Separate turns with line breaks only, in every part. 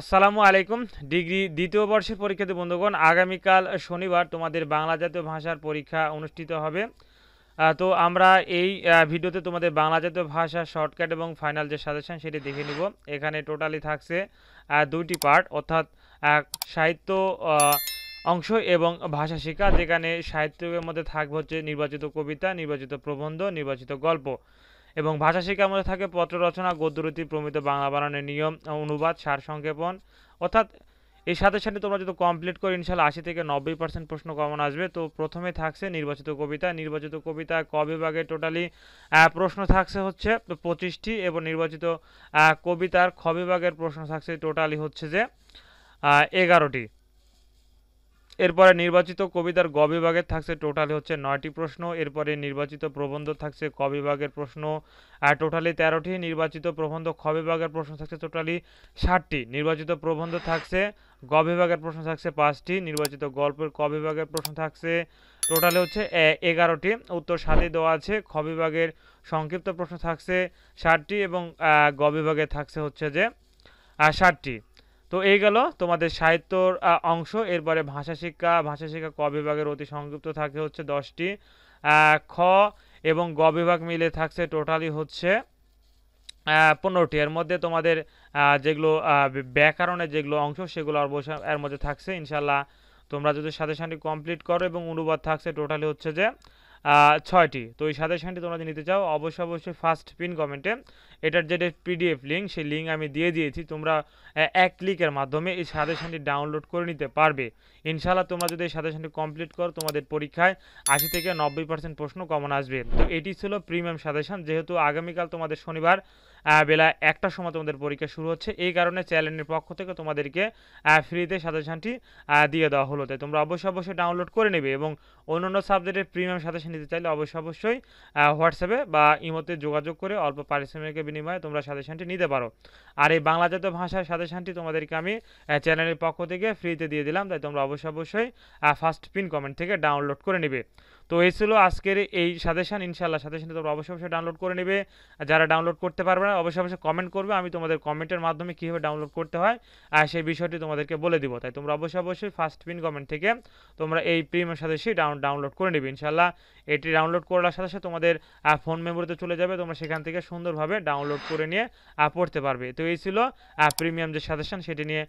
আসসালামু আলাইকুম ডিগ্রি দ্বিতীয় বর্ষের পরীক্ষাতে বন্ধুগণ আগামীকাল শনিবার তোমাদের বাংলা জাতীয় ভাষার পরীক্ষা অনুষ্ঠিত হবে তো আমরা এই ভিডিওতে তোমাদের বাংলা জাতীয় ভাষা শর্টকাট এবং ফাইনাল যে সাজেশন সেটি দেখে নিব এখানে টোটালি থাকছে দুইটি পার্ট অর্থাৎ সাহিত্য অংশ এবং ভাষা শিক্ষা যেখানে সাহিত্যের মধ্যে থাকবে হচ্ছে নির্বাচিত কবিতা নির্বাচিত প্রবন্ধ নির্বাচিত গল্প এবং ভাষা শিক্ষার মধ্যে থাকে পত্র রচনা গদ্যরীতি প্রমিত বাংলা বানানের নিয়ম অনুবাদ সার সংক্ষেপণ অর্থাৎ এর সাথে সাথে তোমরা যদি কমপ্লিট করো ইনশাল্লাহ আশি থেকে নব্বই পার্সেন্ট প্রশ্ন কমন আসবে তো প্রথমে থাকছে নির্বাচিত কবিতা নির্বাচিত কবিতা কবিভাগে টোটালি প্রশ্ন থাকছে হচ্ছে পঁচিশটি এবং নির্বাচিত কবিতার খ প্রশ্ন থাকছে টোটালি হচ্ছে যে এগারোটি এরপরে নির্বাচিত কবিতার গ বিভাগে থাকছে টোটালি হচ্ছে নয়টি প্রশ্ন এরপরে নির্বাচিত প্রবন্ধ থাকছে ক বিভাগের প্রশ্ন আর টোটালি তেরোটি নির্বাচিত প্রবন্ধ খ বিভাগের প্রশ্ন থাকছে টোটালি ষাটটি নির্বাচিত প্রবন্ধ থাকছে গ বিভাগের প্রশ্ন থাকছে পাঁচটি নির্বাচিত গল্পের ক বিভাগের প্রশ্ন থাকছে টোটালে হচ্ছে এগারোটি উত্তর সাথে দেওয়া আছে খ বিভাগের সংক্ষিপ্ত প্রশ্ন থাকছে ষাটটি এবং গ বিভাগে থাকছে হচ্ছে যে ষাটটি তো এই গেল তোমাদের সাহিত্যর অংশ এরপরে ভাষা শিক্ষা ভাষা শিক্ষা ক বিভাগের অতি সংযুক্ত থাকে হচ্ছে দশটি খ এবং গ বিভাগ মিলে থাকছে টোটালি হচ্ছে পনেরোটি এর মধ্যে তোমাদের যেগুলো ব্যাকরণের যেগুলো অংশ সেগুলো অবশ্য এর মধ্যে থাকছে ইনশাল্লাহ তোমরা যদি সাথে সাথে কমপ্লিট করো এবং অনুবাদ থাকছে টোটালি হচ্ছে যে ছয়টি তো এই সাজেশানটি তোমরা যদি নিতে চাও অবশ্যই অবশ্যই ফার্স্ট পিন কমেন্টে এটার যে পিডিএফ লিঙ্ক সেই লিঙ্ক আমি দিয়ে দিয়েছি তোমরা এক ক্লিকের মাধ্যমে এই সাতাশ ডাউনলোড করে নিতে পারবে ইনশাআল্লাহ তোমরা যদি এই সাজেশানটি কমপ্লিট করো তোমাদের পরীক্ষায় আশি থেকে নব্বই পার্সেন্ট প্রশ্ন কমন আসবে তো এটি ছিল প্রিমিয়াম সাজেশন যেহেতু আগামীকাল তোমাদের শনিবার বেলা একটার সময় তোমাদের পরীক্ষা শুরু হচ্ছে এই কারণে চ্যানেলের পক্ষ থেকে তোমাদেরকে ফ্রিতে সাজেশনটি দিয়ে দেওয়া হলো তাই তোমরা অবশ্যই অবশ্যই ডাউনলোড করে নেবে এবং অন্যান্য সাবজেক্টের প্রিমিয়াম সাজেশান নিতে চাইলে অবশ্যই অবশ্যই হোয়াটসঅ্যাপে বা ইমোতে যোগাযোগ করে অল্প পারিশ্রমিকের বিনিময়ে তোমরা সাজেশানটি নিতে পারো আর এই বাংলা জাতীয় ভাষার সাজেশনটি তোমাদেরকে আমি চ্যানেলের পক্ষ থেকে ফ্রিতে দিয়ে দিলাম তাই তোমরা অবশ্যই অবশ্যই ফার্স্ট পিন কমেন্ট থেকে ডাউনলোড করে নেবে তো এই ছিল আজকের এই সাজেশান ইনশাল্লাহ সাজেশানটা তোমরা অবশ্যই অবশ্যই ডাউনলোড করে নেবে যারা ডাউনলোড করতে পারবে না অবশ্যই অবশ্যই কমেন্ট করবে আমি তোমাদের কমেন্টের মাধ্যমে কীভাবে ডাউনলোড করতে হয় আর সেই বিষয়টি তোমাদেরকে বলে দিব তাই তোমরা অবশ্যই অবশ্যই ফার্স্ট পিন কমেন্ট থেকে তোমরা এই প্রিমিয়াম সাজেশি ডাউন ডাউনলোড করে নেবে ইনশাল্লাহ এটি ডাউনলোড করার সাথে সাথে তোমাদের ফোন মেমোরিতে চলে যাবে তোমরা সেখান থেকে সুন্দরভাবে ডাউনলোড করে নিয়ে পড়তে পারবে তো এই ছিল প্রিমিয়াম যে সাজেশান সেটি নিয়ে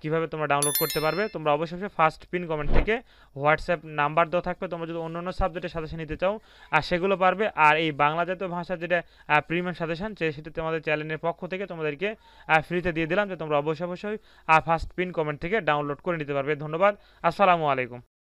কীভাবে তোমরা ডাউনলোড করতে পারবে তোমরা অবশ্যই ফার্স্ট পিন কমেন্ট থেকে হোয়াটসঅ্যাপ নাম্বার দেওয়া থাকবে তোমরা যদি অন্য অন্য সাবজেক্টের সাজেশন নিতে চাও আর সেগুলো পারবে আর এই বাংলা জাতীয় ভাষার যেটা প্রিমিয়াম সাজেশন সেটা তোমাদের চ্যানেলের পক্ষ থেকে তোমাদেরকে ফ্রিতে দিয়ে দিলাম যে তোমরা অবশ্যই অবশ্যই ফার্স্ট পিন কমেন্ট থেকে ডাউনলোড করে নিতে পারবে ধন্যবাদ আসসালামু আলাইকুম